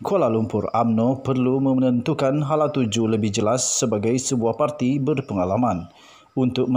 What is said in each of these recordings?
Kuala Lumpur AMNO perlu menentukan hala tuju lebih jelas sebagai sebuah parti berpengalaman untuk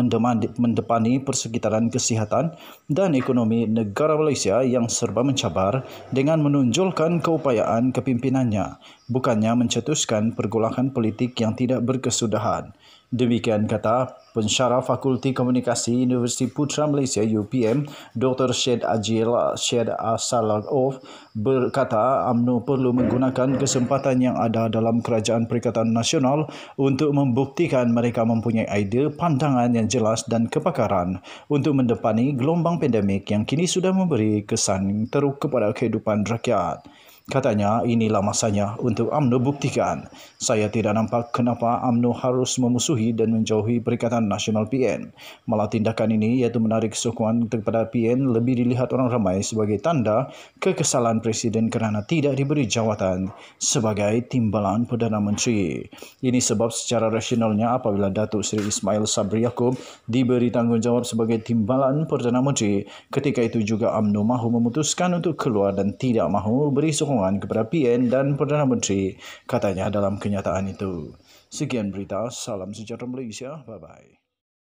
mendepani persekitaran kesihatan dan ekonomi negara Malaysia yang serba mencabar dengan menunjulkan keupayaan kepimpinannya, bukannya mencetuskan pergolakan politik yang tidak berkesudahan. Demikian kata pensyarah Fakulti Komunikasi Universiti Putra Malaysia UPM Dr. Syed Ajil Syed Asalagov berkata UMNO perlu menggunakan kesempatan yang ada dalam Kerajaan Perikatan Nasional untuk membuktikan mereka mempunyai idea, pandangan yang jelas dan kepakaran untuk mendepani gelombang pandemik yang kini sudah memberi kesan teruk kepada kehidupan rakyat. Katanya inilah masanya untuk UMNO buktikan. Saya tidak nampak kenapa UMNO harus memusuhi dan menjauhi Perikatan Nasional PN. Malah tindakan ini iaitu menarik sokongan kepada PN lebih dilihat orang ramai sebagai tanda kekesalan Presiden kerana tidak diberi jawatan sebagai timbalan Perdana Menteri. Ini sebab secara rasionalnya apabila Datuk Seri Ismail Sabri Yaakob diberi tanggungjawab sebagai timbalan Perdana Menteri, ketika itu juga UMNO mahu memutuskan untuk keluar dan tidak mahu beri sokongan dukungan kepada PN dan Perdana Menteri katanya dalam kenyataan itu. Sekian berita, salam sejahtera Malaysia, bye-bye.